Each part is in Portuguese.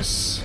Cyrus.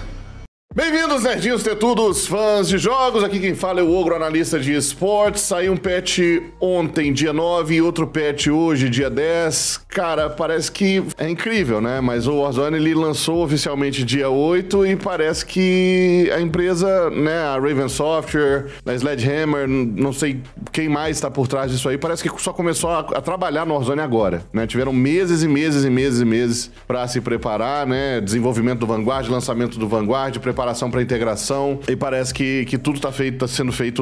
Bem-vindos, nerdinhos, tetudos, fãs de jogos. Aqui quem fala é o Ogro, analista de esportes. Saiu um patch ontem, dia 9, e outro patch hoje, dia 10. Cara, parece que é incrível, né? Mas o Warzone ele lançou oficialmente dia 8 e parece que a empresa, né, a Raven Software, a Sledgehammer, não sei quem mais está por trás disso aí, parece que só começou a, a, trabalhar no Warzone agora, né? Tiveram meses e meses e meses e meses para se preparar, né? Desenvolvimento do Vanguard, lançamento do Vanguard, preparação preparação para integração e parece que, que tudo está feito, tá sendo feito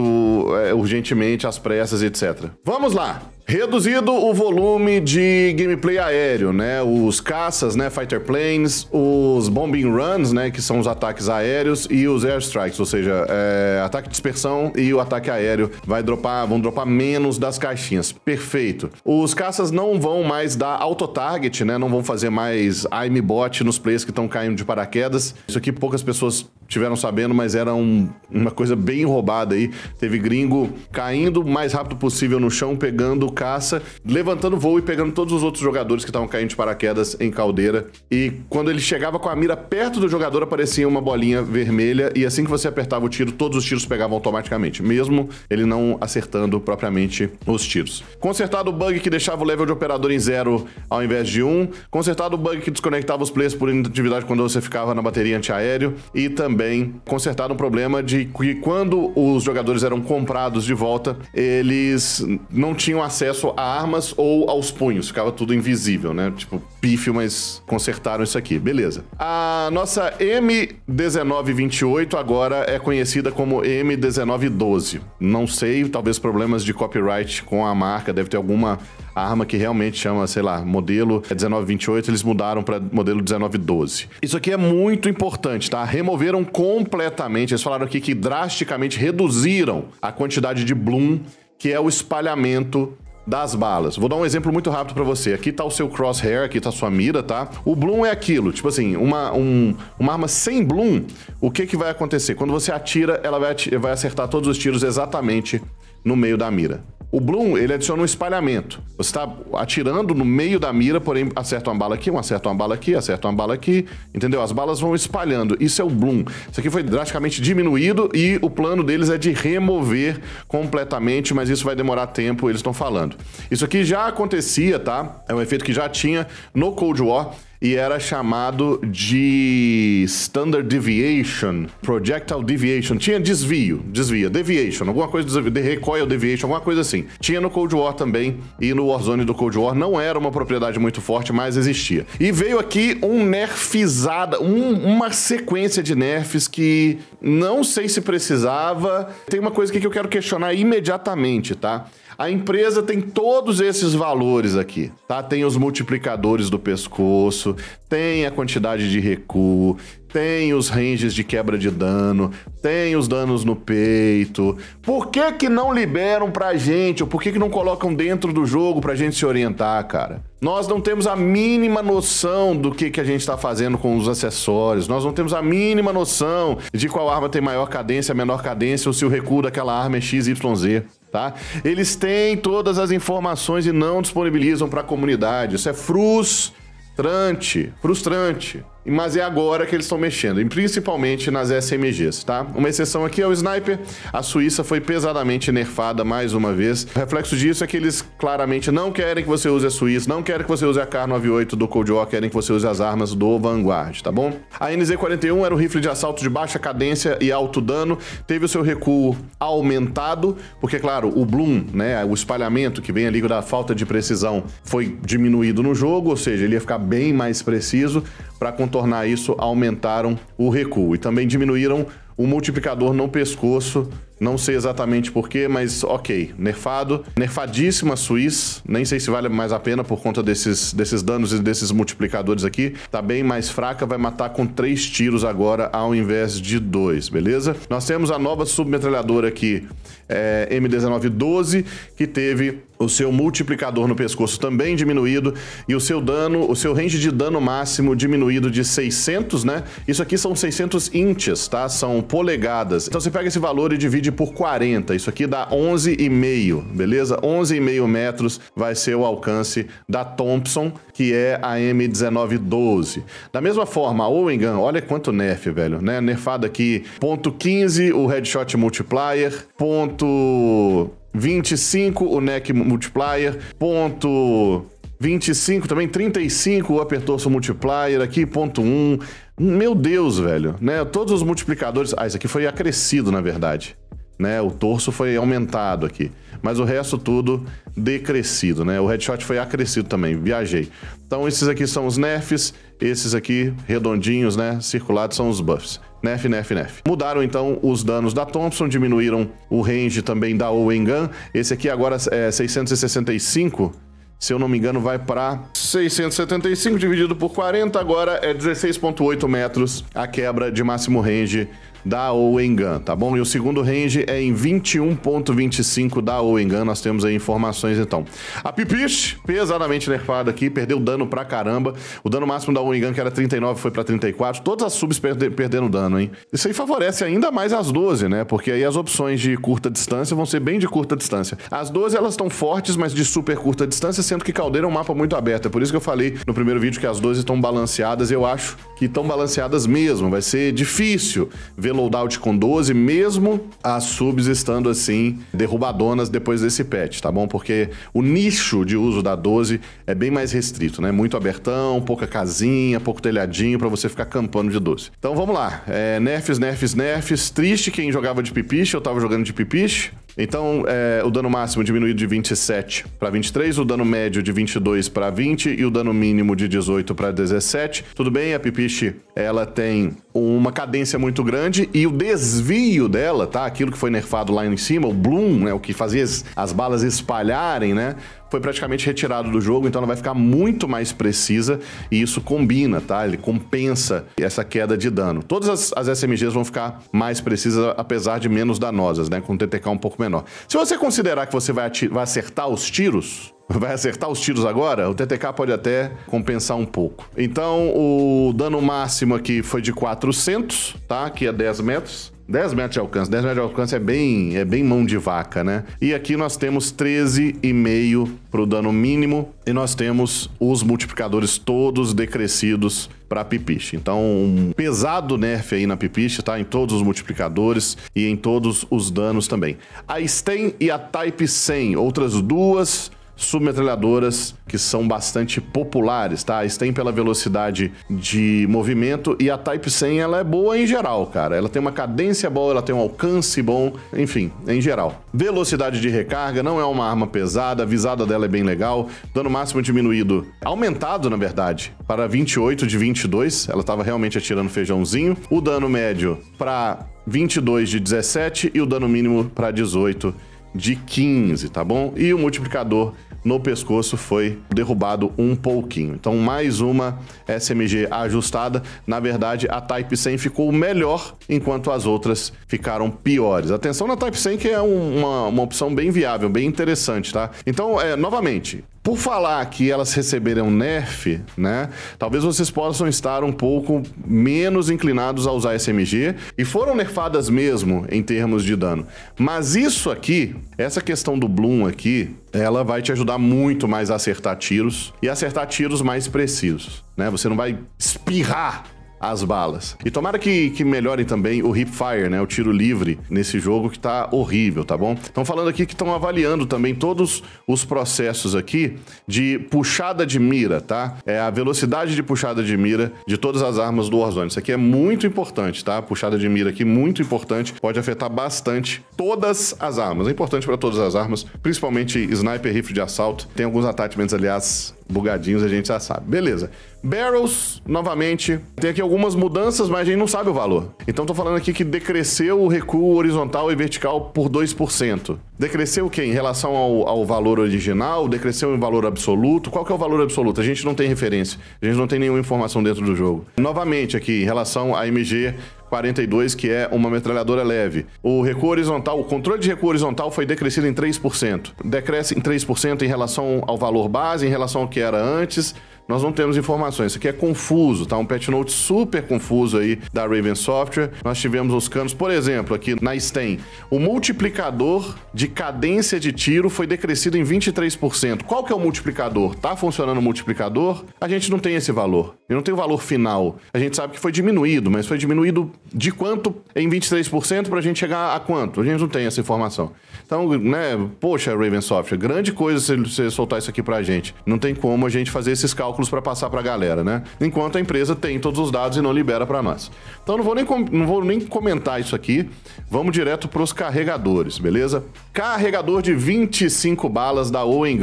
é, urgentemente, às pressas, etc. Vamos lá! Reduzido o volume de gameplay aéreo, né? Os caças, né? Fighter planes, os bombing runs, né? Que são os ataques aéreos e os airstrikes, ou seja, é, ataque de dispersão e o ataque aéreo vai dropar, vão dropar menos das caixinhas. Perfeito. Os caças não vão mais dar auto-target, né? Não vão fazer mais aimbot nos players que estão caindo de paraquedas. Isso aqui poucas pessoas tiveram sabendo, mas era um, uma coisa bem roubada aí. Teve gringo caindo o mais rápido possível no chão, pegando caça, levantando voo e pegando todos os outros jogadores que estavam caindo de paraquedas em caldeira. E quando ele chegava com a mira perto do jogador, aparecia uma bolinha vermelha. E assim que você apertava o tiro, todos os tiros pegavam automaticamente, mesmo ele não acertando propriamente os tiros. Consertado o bug que deixava o level de operador em zero ao invés de um. Consertado o bug que desconectava os players por inatividade quando você ficava na bateria antiaéreo. E também consertado um problema de que quando os jogadores eram comprados de volta, eles não tinham acesso acesso a armas ou aos punhos. Ficava tudo invisível, né? Tipo, pífio, mas consertaram isso aqui. Beleza. A nossa M1928 agora é conhecida como M1912. Não sei, talvez problemas de copyright com a marca, deve ter alguma arma que realmente chama, sei lá, modelo 1928, eles mudaram para modelo 1912. Isso aqui é muito importante, tá? Removeram completamente, eles falaram aqui que drasticamente reduziram a quantidade de bloom que é o espalhamento das balas. Vou dar um exemplo muito rápido para você. Aqui tá o seu crosshair, aqui tá a sua mira, tá? O bloom é aquilo, tipo assim, uma, um, uma arma sem bloom, o que que vai acontecer? Quando você atira, ela vai, vai acertar todos os tiros exatamente no meio da mira. O Bloom, ele adiciona um espalhamento. Você está atirando no meio da mira, porém acerta uma bala aqui, acerta uma bala aqui, acerta uma bala aqui, entendeu? As balas vão espalhando. Isso é o Bloom. Isso aqui foi drasticamente diminuído e o plano deles é de remover completamente, mas isso vai demorar tempo, eles estão falando. Isso aqui já acontecia, tá? É um efeito que já tinha no Cold War e era chamado de Standard Deviation, Projectile Deviation. Tinha desvio, desvia, deviation, alguma coisa, desvio, de recoil deviation, alguma coisa assim. Tinha no Cold War também e no Warzone do Cold War não era uma propriedade muito forte, mas existia. E veio aqui um nerfizada, um, uma sequência de nerfs que não sei se precisava. Tem uma coisa aqui que eu quero questionar imediatamente, tá? A empresa tem todos esses valores aqui, tá? Tem os multiplicadores do pescoço, tem a quantidade de recuo, tem os ranges de quebra de dano, tem os danos no peito. Por que que não liberam pra gente? Ou por que que não colocam dentro do jogo pra gente se orientar, cara? Nós não temos a mínima noção do que, que a gente está fazendo com os acessórios. Nós não temos a mínima noção de qual arma tem maior cadência, menor cadência ou se o recuo daquela arma é XYZ. Tá? Eles têm todas as informações e não disponibilizam para a comunidade. Isso é frustrante, frustrante. Mas é agora que eles estão mexendo, e principalmente nas SMGs, tá? Uma exceção aqui é o Sniper. A Suíça foi pesadamente nerfada mais uma vez. O reflexo disso é que eles claramente não querem que você use a Suíça, não querem que você use a K98 do Cold War, querem que você use as armas do Vanguard, tá bom? A NZ-41 era um rifle de assalto de baixa cadência e alto dano. Teve o seu recuo aumentado, porque, claro, o bloom, né, o espalhamento que vem ali da falta de precisão foi diminuído no jogo, ou seja, ele ia ficar bem mais preciso para contornar isso, aumentaram o recuo e também diminuíram o multiplicador no pescoço não sei exatamente porquê, mas ok, nerfado. Nerfadíssima Suíça, nem sei se vale mais a pena por conta desses, desses danos e desses multiplicadores aqui. Tá bem mais fraca, vai matar com três tiros agora ao invés de dois, beleza? Nós temos a nova submetralhadora aqui, é, M1912, que teve o seu multiplicador no pescoço também diminuído e o seu dano, o seu range de dano máximo diminuído de 600, né? Isso aqui são 600 inches, tá? São polegadas. Então você pega esse valor e divide por 40. Isso aqui dá 11,5, beleza? 11,5 metros vai ser o alcance da Thompson, que é a M1912. Da mesma forma, a Owen olha quanto nerf, velho, né? Nerfado aqui, ponto 15 o headshot multiplier, ponto 25 o neck multiplier, ponto 25 também, 35 o upper torso multiplier aqui, ponto 1. Meu Deus, velho, né? Todos os multiplicadores... Ah, isso aqui foi acrescido, na verdade né? O torso foi aumentado aqui, mas o resto tudo decrescido, né? O headshot foi acrescido também, viajei. Então esses aqui são os nerfs, esses aqui redondinhos, né, circulados são os buffs. Nef, nef, nef. Mudaram então os danos da Thompson, diminuíram o range também da Owen Gun. Esse aqui agora é 665, se eu não me engano, vai para 675 dividido por 40, agora é 16.8 metros a quebra de máximo range da Owengan, tá bom? E o segundo range é em 21.25 da Owengan, nós temos aí informações então. A Pipiche, pesadamente nerfada aqui, perdeu dano pra caramba. O dano máximo da Owengan, que era 39, foi pra 34. Todas as subs perdendo dano, hein? Isso aí favorece ainda mais as 12, né? Porque aí as opções de curta distância vão ser bem de curta distância. As 12, elas estão fortes, mas de super curta distância, sendo que Caldeira é um mapa muito aberto. É por isso que eu falei no primeiro vídeo que as 12 estão balanceadas. Eu acho que estão balanceadas mesmo. Vai ser difícil ver loadout com 12, mesmo as subs estando assim derrubadonas depois desse patch, tá bom? Porque o nicho de uso da 12 é bem mais restrito, né? Muito abertão, pouca casinha, pouco telhadinho para você ficar campando de 12. Então vamos lá. É, nerfs, nerfs, nerfs. Triste quem jogava de pipiche, eu tava jogando de pipiche. Então, é, o dano máximo diminuído de 27 para 23, o dano médio de 22 para 20 e o dano mínimo de 18 para 17. Tudo bem, a pipiche, ela tem uma cadência muito grande e o desvio dela, tá? Aquilo que foi nerfado lá em cima, o bloom, né? O que fazia as balas espalharem, né? foi praticamente retirado do jogo, então ela vai ficar muito mais precisa e isso combina, tá? Ele compensa essa queda de dano. Todas as, as SMGs vão ficar mais precisas, apesar de menos danosas, né? Com o TTK um pouco menor. Se você considerar que você vai, vai acertar os tiros, vai acertar os tiros agora, o TTK pode até compensar um pouco. Então, o dano máximo aqui foi de 400, tá? Que é 10 metros. 10 metros de alcance. 10 metros de alcance é bem, é bem mão de vaca, né? E aqui nós temos 13,5 para o dano mínimo e nós temos os multiplicadores todos decrescidos para pipiche. Então, um pesado nerf aí na pipiche, tá? Em todos os multiplicadores e em todos os danos também. A Sten e a Type 100, outras duas submetralhadoras que são bastante populares, tá? A STEM pela velocidade de movimento e a Type 100 ela é boa em geral, cara. Ela tem uma cadência boa, ela tem um alcance bom, enfim, em geral. Velocidade de recarga não é uma arma pesada, a visada dela é bem legal, dano máximo diminuído, aumentado na verdade, para 28 de 22, ela estava realmente atirando feijãozinho. O dano médio para 22 de 17 e o dano mínimo para 18 de 15, tá bom? E o multiplicador no pescoço foi derrubado um pouquinho. Então, mais uma SMG ajustada. Na verdade, a Type 100 ficou melhor, enquanto as outras ficaram piores. Atenção na Type 100, que é uma, uma opção bem viável, bem interessante, tá? Então, é, novamente, por falar que elas receberam nerf, né? Talvez vocês possam estar um pouco menos inclinados a usar SMG e foram nerfadas mesmo em termos de dano. Mas isso aqui, essa questão do bloom aqui, ela vai te ajudar muito mais a acertar tiros e acertar tiros mais precisos, né? Você não vai espirrar as balas. E tomara que, que melhore também o hipfire, né? O tiro livre nesse jogo que tá horrível, tá bom? Estão falando aqui que estão avaliando também todos os processos aqui de puxada de mira, tá? É a velocidade de puxada de mira de todas as armas do Warzone. Isso aqui é muito importante, tá? Puxada de mira aqui muito importante, pode afetar bastante todas as armas. É importante para todas as armas, principalmente sniper, rifle de assalto. Tem alguns attachments, aliás, bugadinhos a gente já sabe. Beleza. Barrels, novamente, tem aqui algumas mudanças, mas a gente não sabe o valor. Então tô falando aqui que decresceu o recuo horizontal e vertical por 2%. Decresceu o quê? Em relação ao, ao valor original? Decresceu em valor absoluto? Qual que é o valor absoluto? A gente não tem referência. A gente não tem nenhuma informação dentro do jogo. Novamente aqui, em relação à MG 42, que é uma metralhadora leve. O recuo horizontal, o controle de recuo horizontal foi decrescido em 3%. Decresce em 3% em relação ao valor base, em relação ao que era antes. Nós não temos informações. Isso aqui é confuso, tá? Um patch note super confuso aí da Raven Software. Nós tivemos os canos, por exemplo, aqui na STEM, o multiplicador de cadência de tiro foi decrescido em 23%. Qual que é o multiplicador? Tá funcionando o multiplicador? A gente não tem esse valor. Ele não tem o valor final. A gente sabe que foi diminuído, mas foi diminuído de quanto em 23% para a gente chegar a quanto? A gente não tem essa informação. Então, né, poxa, Raven Software, grande coisa se você soltar isso aqui pra gente. Não tem como a gente fazer esses cálculos cálculos para passar para a galera, né? Enquanto a empresa tem todos os dados e não libera para nós. Então não vou, nem não vou nem comentar isso aqui. Vamos direto para os carregadores, beleza? Carregador de 25 balas da Owen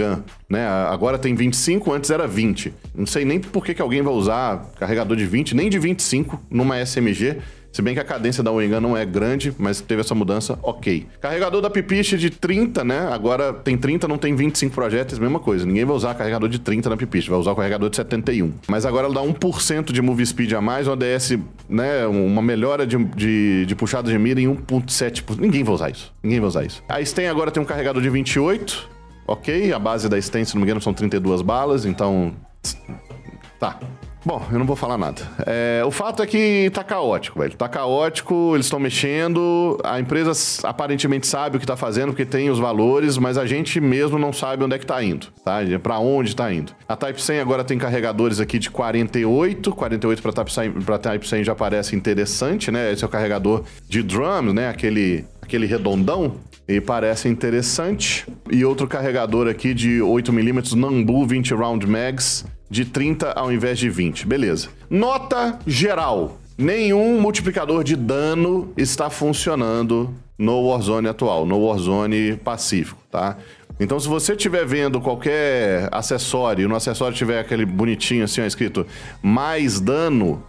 né? Agora tem 25, antes era 20. Não sei nem por que, que alguém vai usar carregador de 20, nem de 25 numa SMG se bem que a cadência da Wingan não é grande, mas teve essa mudança, ok. Carregador da Pipiche de 30, né? Agora tem 30, não tem 25 projéteis, mesma coisa. Ninguém vai usar carregador de 30 na Pipiche, vai usar o carregador de 71. Mas agora ela dá 1% de move speed a mais, uma DS, né? Uma melhora de, de, de puxada de mira em 1.7. Ninguém vai usar isso. Ninguém vai usar isso. A Sten agora tem um carregador de 28, ok? A base da Sten, se não me engano, são 32 balas, então... Tá, Bom, eu não vou falar nada. É, o fato é que tá caótico, velho. Tá caótico, eles estão mexendo, a empresa aparentemente sabe o que tá fazendo, porque tem os valores, mas a gente mesmo não sabe onde é que tá indo, tá? Pra onde tá indo. A Type 100 agora tem carregadores aqui de 48, 48 pra Type 100, pra Type 100 já parece interessante, né? Esse é o carregador de drums, né? Aquele, aquele redondão e parece interessante. E outro carregador aqui de 8mm Nambu 20 Round Mags de 30 ao invés de 20. Beleza. Nota geral. Nenhum multiplicador de dano está funcionando no Warzone atual, no Warzone Pacífico, tá? Então, se você estiver vendo qualquer acessório, e no acessório tiver aquele bonitinho assim, ó, escrito mais dano,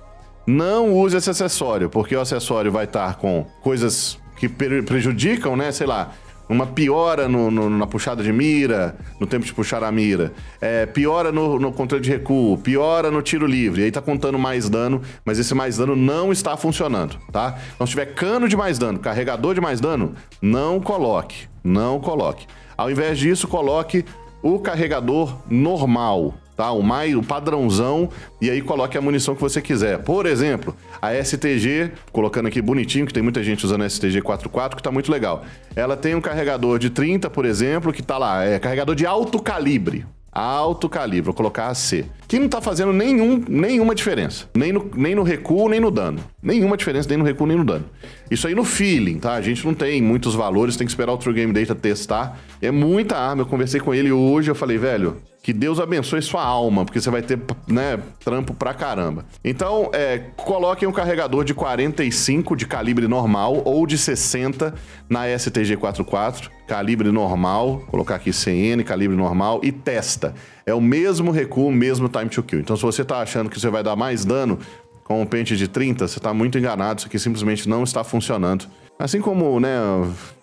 não use esse acessório, porque o acessório vai estar com coisas que prejudicam, né? Sei lá, uma piora no, no, na puxada de mira, no tempo de puxar a mira, é, piora no, no, controle de recuo, piora no tiro livre, aí tá contando mais dano, mas esse mais dano não está funcionando, tá? Então se tiver cano de mais dano, carregador de mais dano, não coloque, não coloque. Ao invés disso, coloque o carregador normal, tá? O mais o padrãozão e aí coloque a munição que você quiser. Por exemplo, a STG, colocando aqui bonitinho, que tem muita gente usando a STG 44, que tá muito legal. Ela tem um carregador de 30, por exemplo, que tá lá, é carregador de alto calibre. Alto calibre, vou colocar AC que não está fazendo nenhum, nenhuma diferença. Nem no, nem no recuo, nem no dano. Nenhuma diferença, nem no recuo, nem no dano. Isso aí no feeling, tá? A gente não tem muitos valores, tem que esperar o True Game Data testar. É muita arma. Eu conversei com ele hoje, eu falei, velho, que Deus abençoe sua alma, porque você vai ter, né, trampo pra caramba. Então, é, coloquem um carregador de 45 de calibre normal ou de 60 na STG44, calibre normal, colocar aqui CN, calibre normal e testa. É o mesmo recuo, mesmo tamanho time to kill. Então, se você tá achando que você vai dar mais dano com um pente de 30, você tá muito enganado, isso aqui simplesmente não está funcionando. Assim como, né,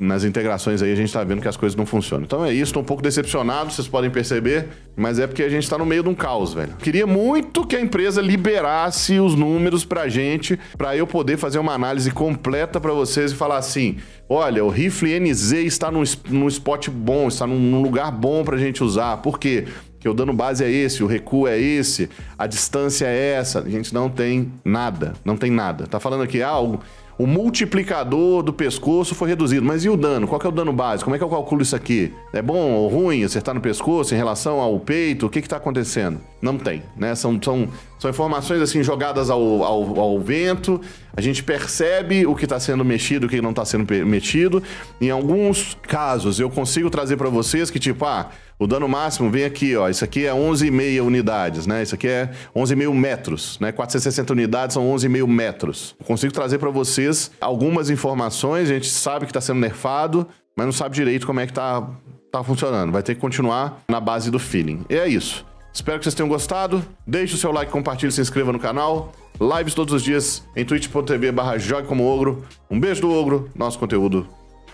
nas integrações aí a gente tá vendo que as coisas não funcionam. Então é isso, tô um pouco decepcionado, vocês podem perceber, mas é porque a gente tá no meio de um caos, velho. Queria muito que a empresa liberasse os números pra gente, pra eu poder fazer uma análise completa para vocês e falar assim: olha, o rifle NZ está num, num spot bom, está num, num lugar bom pra gente usar. Por quê? que o dano base é esse, o recuo é esse, a distância é essa. A gente não tem nada, não tem nada. Tá falando aqui algo. Ah, o multiplicador do pescoço foi reduzido. Mas e o dano? Qual é o dano básico? Como é que eu calculo isso aqui? É bom ou ruim acertar no pescoço em relação ao peito? O que está acontecendo? Não tem, né? São, são, são informações assim jogadas ao, ao, ao vento. A gente percebe o que está sendo mexido, o que não está sendo mexido. Em alguns casos, eu consigo trazer para vocês que, tipo, ah, o dano máximo vem aqui, ó. Isso aqui é 11,5 unidades, né? Isso aqui é 11,5 metros, né? 460 unidades são 11,5 metros. consigo trazer para vocês algumas informações. A gente sabe que está sendo nerfado, mas não sabe direito como é que tá, tá funcionando. Vai ter que continuar na base do feeling. E é isso. Espero que vocês tenham gostado. Deixe o seu like, compartilhe, se inscreva no canal. Lives todos os dias em twitch.tv barra como ogro. Um beijo do ogro. Nosso conteúdo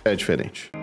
é diferente.